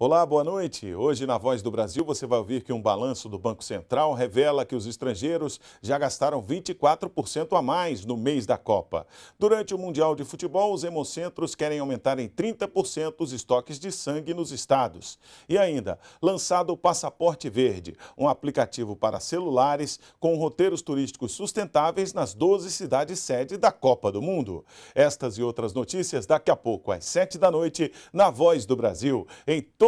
Olá, boa noite. Hoje, na Voz do Brasil, você vai ouvir que um balanço do Banco Central revela que os estrangeiros já gastaram 24% a mais no mês da Copa. Durante o Mundial de Futebol, os hemocentros querem aumentar em 30% os estoques de sangue nos estados. E ainda, lançado o Passaporte Verde, um aplicativo para celulares com roteiros turísticos sustentáveis nas 12 cidades sede da Copa do Mundo. Estas e outras notícias daqui a pouco, às 7 da noite, na Voz do Brasil, em todo